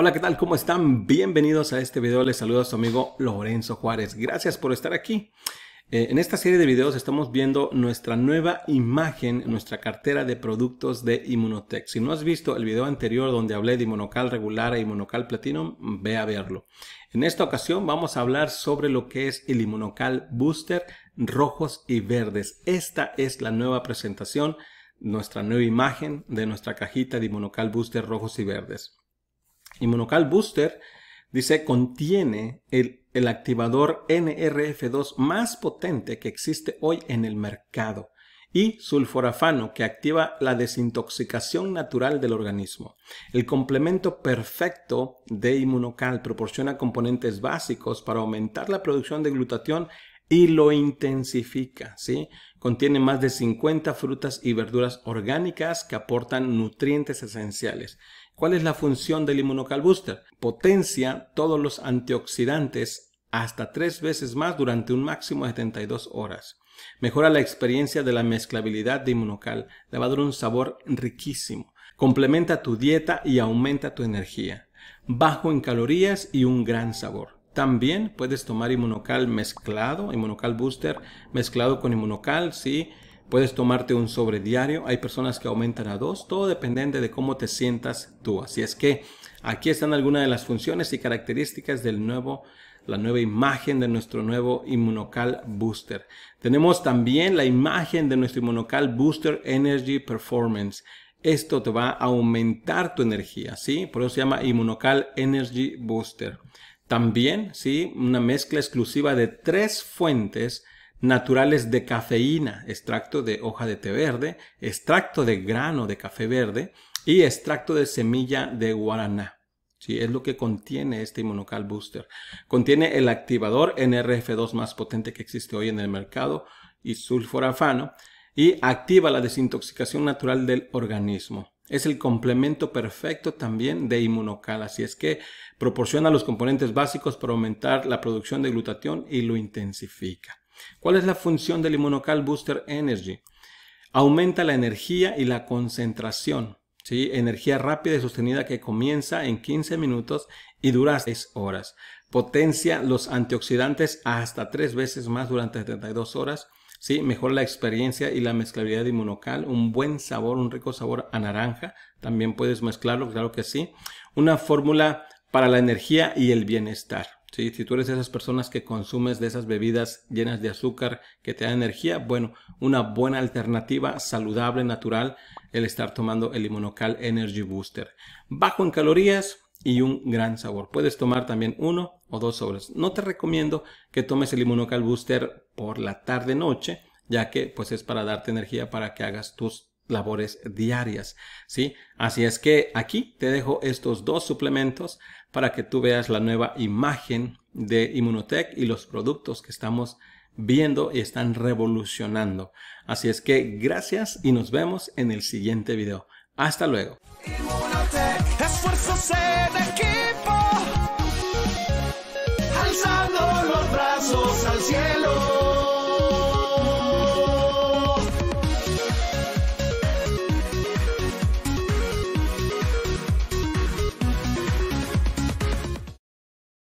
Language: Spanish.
Hola, ¿qué tal? ¿Cómo están? Bienvenidos a este video. Les a su amigo Lorenzo Juárez. Gracias por estar aquí. Eh, en esta serie de videos estamos viendo nuestra nueva imagen, nuestra cartera de productos de Immunotech. Si no has visto el video anterior donde hablé de Monocal regular e Monocal Platinum, ve a verlo. En esta ocasión vamos a hablar sobre lo que es el Immunocal Booster rojos y verdes. Esta es la nueva presentación, nuestra nueva imagen de nuestra cajita de Immunocal Booster rojos y verdes. Inmunocal Booster dice contiene el, el activador NRF2 más potente que existe hoy en el mercado y sulforafano que activa la desintoxicación natural del organismo. El complemento perfecto de inmunocal proporciona componentes básicos para aumentar la producción de glutatión y lo intensifica, ¿sí? Contiene más de 50 frutas y verduras orgánicas que aportan nutrientes esenciales. ¿Cuál es la función del Immunocal Booster? Potencia todos los antioxidantes hasta tres veces más durante un máximo de 72 horas. Mejora la experiencia de la mezclabilidad de Inmunocal. Le va a dar un sabor riquísimo. Complementa tu dieta y aumenta tu energía. Bajo en calorías y un gran sabor. También puedes tomar inmunocal mezclado, inmunocal booster mezclado con inmunocal, sí. Puedes tomarte un sobre diario. Hay personas que aumentan a dos. Todo dependiente de cómo te sientas tú. Así es que aquí están algunas de las funciones y características del nuevo la nueva imagen de nuestro nuevo Inmunocal Booster. Tenemos también la imagen de nuestro Inmunocal Booster Energy Performance. Esto te va a aumentar tu energía, ¿sí? Por eso se llama Inmunocal Energy Booster. También, sí, una mezcla exclusiva de tres fuentes naturales de cafeína, extracto de hoja de té verde, extracto de grano de café verde y extracto de semilla de guaraná. Sí, es lo que contiene este Inmunocal Booster. Contiene el activador NRF2 más potente que existe hoy en el mercado y sulforafano y activa la desintoxicación natural del organismo. Es el complemento perfecto también de inmunocal, así es que proporciona los componentes básicos para aumentar la producción de glutatión y lo intensifica. ¿Cuál es la función del inmunocal Booster Energy? Aumenta la energía y la concentración. ¿sí? Energía rápida y sostenida que comienza en 15 minutos y dura 6 horas. Potencia los antioxidantes hasta 3 veces más durante 32 horas ¿sí? Mejora la experiencia y la mezclabilidad de inmunocal, un buen sabor, un rico sabor a naranja, también puedes mezclarlo, claro que sí. Una fórmula para la energía y el bienestar. ¿sí? Si tú eres de esas personas que consumes de esas bebidas llenas de azúcar que te dan energía, bueno, una buena alternativa saludable, natural, el estar tomando el inmunocal Energy Booster. Bajo en calorías, y un gran sabor. Puedes tomar también uno o dos sobres. No te recomiendo que tomes el Immunocal Booster por la tarde noche, ya que pues es para darte energía para que hagas tus labores diarias, ¿sí? Así es que aquí te dejo estos dos suplementos para que tú veas la nueva imagen de Immunotech y los productos que estamos viendo y están revolucionando. Así es que gracias y nos vemos en el siguiente video. Hasta luego. Esfuérzase de equipo.